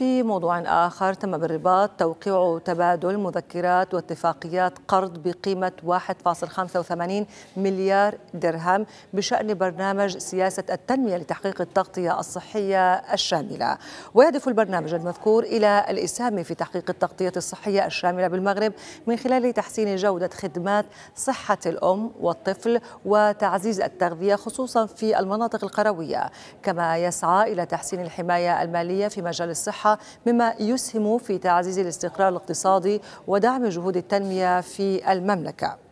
في موضوع آخر تم بالرباط توقيع تبادل مذكرات واتفاقيات قرض بقيمة 1.85 مليار درهم بشأن برنامج سياسة التنمية لتحقيق التغطية الصحية الشاملة ويهدف البرنامج المذكور إلى الإسهام في تحقيق التغطية الصحية الشاملة بالمغرب من خلال تحسين جودة خدمات صحة الأم والطفل وتعزيز التغذية خصوصا في المناطق القروية كما يسعى إلى تحسين الحماية المالية في مجال الصحة الصحة مما يسهم في تعزيز الاستقرار الاقتصادي ودعم جهود التنمية في المملكة